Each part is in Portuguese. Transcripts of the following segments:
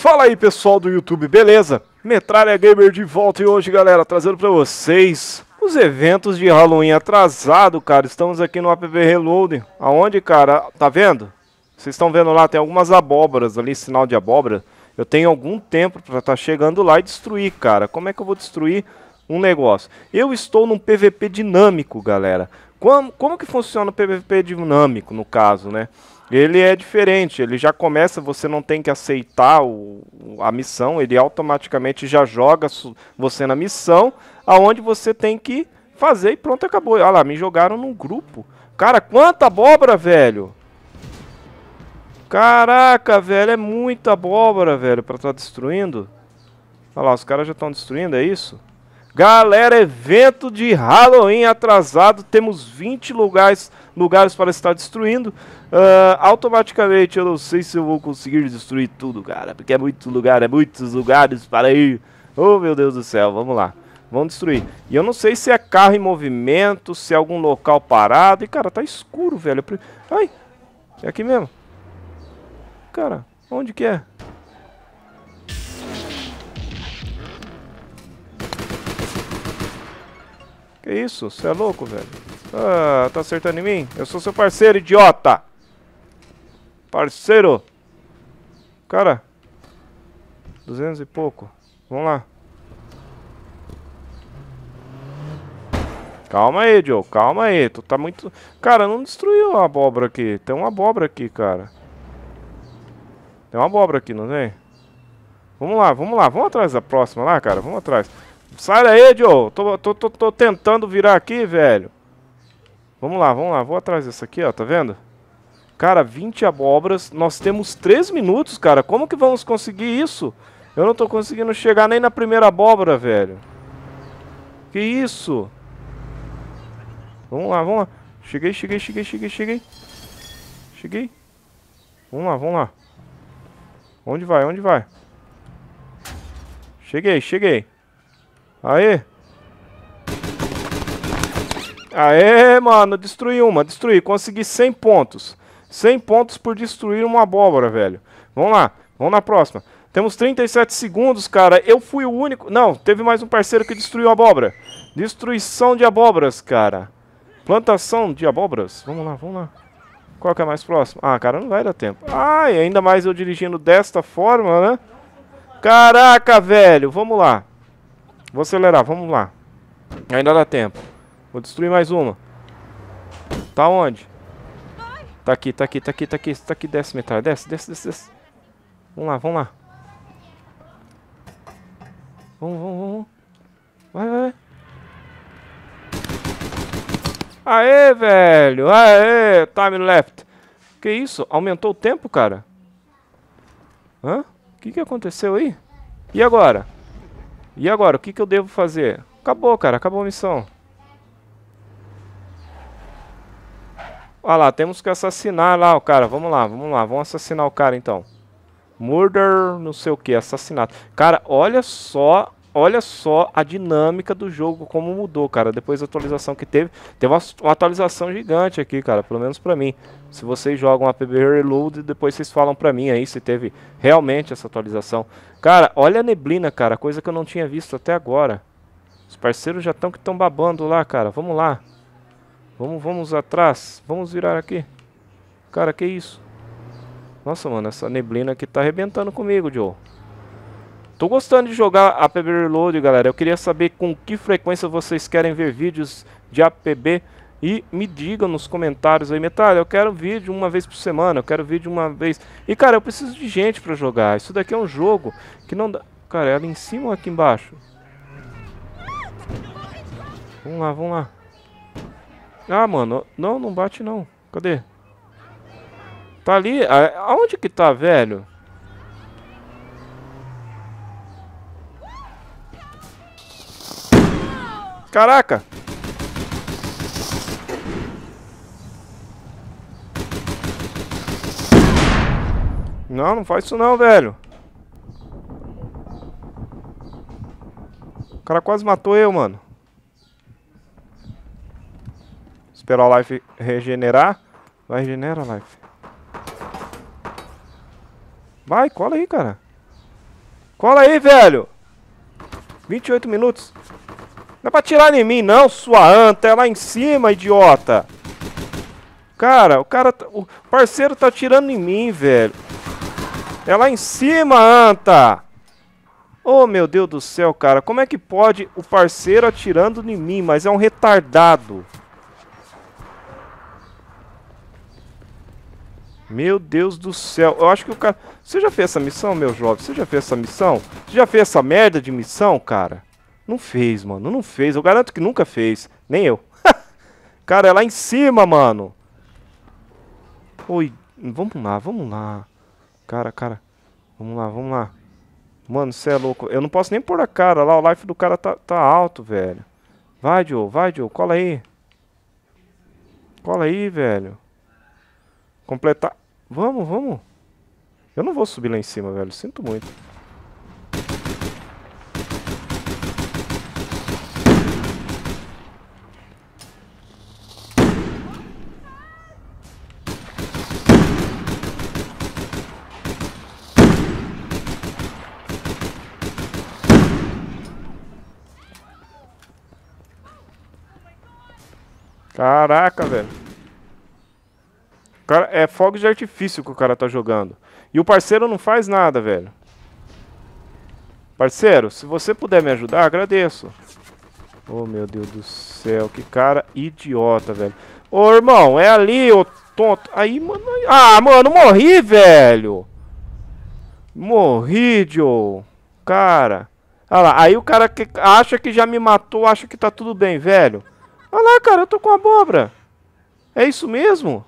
Fala aí pessoal do YouTube, beleza? Metralha Gamer de volta e hoje galera, trazendo pra vocês os eventos de Halloween atrasado, cara. Estamos aqui no APV Reload, aonde, cara, tá vendo? Vocês estão vendo lá, tem algumas abóboras ali, sinal de abóbora. Eu tenho algum tempo pra estar tá chegando lá e destruir, cara. Como é que eu vou destruir um negócio? Eu estou num PVP dinâmico, galera. Como, como que funciona o PVP dinâmico, no caso, né? Ele é diferente, ele já começa, você não tem que aceitar o, a missão, ele automaticamente já joga você na missão, aonde você tem que fazer e pronto, acabou. Olha lá, me jogaram num grupo. Cara, quanta abóbora, velho! Caraca, velho, é muita abóbora, velho, pra estar tá destruindo. Olha lá, os caras já estão destruindo, é isso? Galera, evento de Halloween atrasado. Temos 20 lugares, lugares para estar destruindo. Uh, automaticamente eu não sei se eu vou conseguir destruir tudo, cara. Porque é muito lugar, é muitos lugares para ir. Oh meu Deus do céu, vamos lá. Vamos destruir. E eu não sei se é carro em movimento, se é algum local parado. E cara, tá escuro, velho. Ai, é aqui mesmo. Cara, onde que é? Que isso? Você é louco, velho? Ah, tá acertando em mim? Eu sou seu parceiro, idiota! Parceiro! Cara! Duzentos e pouco. Vamos lá. Calma aí, Joe. Calma aí. Tu tá muito... Cara, não destruiu a abóbora aqui. Tem uma abóbora aqui, cara. Tem uma abóbora aqui, não tem? Vamos lá, vamos lá. Vamos atrás da próxima lá, cara. Vamos atrás. Sai daí, Joe. Tô, tô, tô, tô tentando virar aqui, velho. Vamos lá, vamos lá. Vou atrás dessa aqui, ó. Tá vendo? Cara, 20 abobras. Nós temos 3 minutos, cara. Como que vamos conseguir isso? Eu não tô conseguindo chegar nem na primeira abóbora, velho. Que isso? Vamos lá, vamos lá. Cheguei, cheguei, cheguei, cheguei, cheguei. Cheguei. Vamos lá, vamos lá. Onde vai, onde vai? Cheguei, cheguei. Aê! Aê, mano, destruí uma, destruí, consegui 100 pontos. 100 pontos por destruir uma abóbora, velho. Vamos lá, vamos na próxima. Temos 37 segundos, cara. Eu fui o único... Não, teve mais um parceiro que destruiu a abóbora. Destruição de abóboras, cara. Plantação de abóboras. Vamos lá, vamos lá. Qual que é mais próximo? Ah, cara, não vai dar tempo. Ah, e ainda mais eu dirigindo desta forma, né? Caraca, velho, vamos lá. Vou acelerar, vamos lá. Ainda dá tempo. Vou destruir mais uma. Tá onde? Tá aqui, tá aqui, tá aqui, tá aqui, tá aqui. Desce, metade. Desce, desce, desce, desce. Vamos lá, vamos lá. Vamos, vamos, vamos. Vai, vai, vai. Aê, velho. Aê, time left. Que isso? Aumentou o tempo, cara? Hã? O que, que aconteceu aí? E agora? E agora, o que, que eu devo fazer? Acabou, cara, acabou a missão. Olha lá, temos que assassinar lá o cara. Vamos lá, vamos lá, vamos assassinar o cara então. Murder, não sei o que, assassinato. Cara, olha só olha só a dinâmica do jogo, como mudou, cara. Depois da atualização que teve, teve uma, uma atualização gigante aqui, cara, pelo menos pra mim. Se vocês jogam a PB Reload, depois vocês falam pra mim aí se teve realmente essa atualização. Cara, olha a neblina, cara, coisa que eu não tinha visto até agora. Os parceiros já estão que estão babando lá, cara. Vamos lá. Vamos, vamos atrás. Vamos virar aqui. Cara, que isso? Nossa, mano, essa neblina aqui tá arrebentando comigo, Joe. Tô gostando de jogar APB Reload, galera. Eu queria saber com que frequência vocês querem ver vídeos de APB. E me digam nos comentários aí, Metal, eu quero vídeo uma vez por semana, eu quero vídeo uma vez. E cara, eu preciso de gente pra jogar. Isso daqui é um jogo que não dá. Cara, é ali em cima ou aqui embaixo? Vamos lá, vamos lá. Ah, mano, não, não bate não. Cadê? Tá ali? Aonde que tá, velho? Caraca! Não, não faz isso não, velho. O cara quase matou eu, mano. Esperar a life regenerar. Vai, regenera, a life. Vai, cola aí, cara. Cola aí, velho. 28 minutos. Não é pra tirar em mim, não, sua anta. É lá em cima, idiota. Cara, o cara... Tá, o parceiro tá tirando em mim, velho. É lá em cima, anta. Oh, meu Deus do céu, cara. Como é que pode o parceiro atirando em mim? Mas é um retardado. Meu Deus do céu. Eu acho que o cara... Você já fez essa missão, meu jovem? Você já fez essa missão? Você já fez essa merda de missão, cara? Não fez, mano. Não fez. Eu garanto que nunca fez. Nem eu. Cara, é lá em cima, mano. Oi. Vamos lá, vamos lá. Cara, cara. Vamos lá, vamos lá. Mano, você é louco. Eu não posso nem pôr a cara lá. O life do cara tá, tá alto, velho. Vai, Joe. Vai, Joe. Cola aí. Cola aí, velho. Completar. Vamos, vamos. Eu não vou subir lá em cima, velho. Sinto muito. Caraca, velho. Cara, é fogo de artifício que o cara tá jogando. E o parceiro não faz nada, velho. Parceiro, se você puder me ajudar, agradeço. Oh, meu Deus do céu, que cara idiota, velho. Ô, irmão, é ali, ô tonto. Aí, mano. Ah, mano, morri, velho. Morri, Joe. Cara. Olha lá, aí o cara que acha que já me matou, acha que tá tudo bem, velho. Olha lá, cara, eu tô com abóbora. É isso mesmo?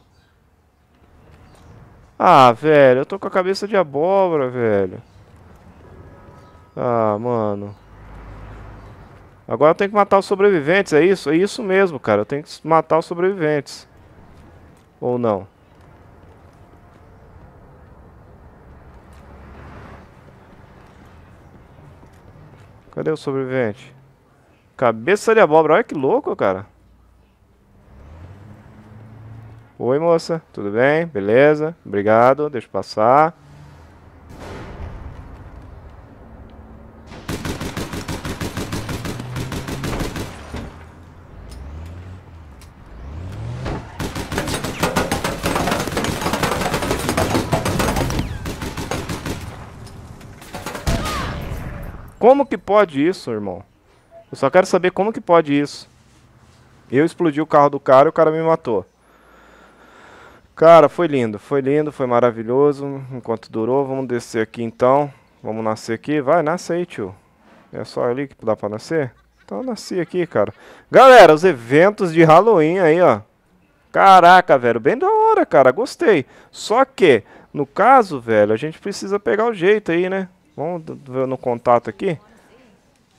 Ah, velho, eu tô com a cabeça de abóbora, velho. Ah, mano. Agora eu tenho que matar os sobreviventes, é isso? É isso mesmo, cara. Eu tenho que matar os sobreviventes. Ou não? Cadê o sobrevivente? Cabeça de abóbora. Olha que louco, cara. Oi, moça, tudo bem? Beleza? Obrigado, deixa eu passar. Como que pode isso, irmão? Eu só quero saber como que pode isso. Eu explodi o carro do cara e o cara me matou. Cara, foi lindo, foi lindo, foi maravilhoso enquanto durou. Vamos descer aqui então. Vamos nascer aqui. Vai, nasce aí, tio. É só ali que dá pra nascer? Então eu nasci aqui, cara. Galera, os eventos de Halloween aí, ó. Caraca, velho, bem da hora, cara, gostei. Só que, no caso, velho, a gente precisa pegar o jeito aí, né? Vamos ver no contato aqui.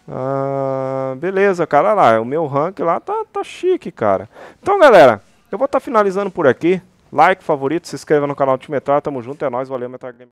Ah, beleza, cara, lá, o meu rank lá tá, tá chique, cara. Então, galera, eu vou estar tá finalizando por aqui. Like, favorito, se inscreva no canal do Time Metal. Tamo junto, é nóis, valeu, Metal Game.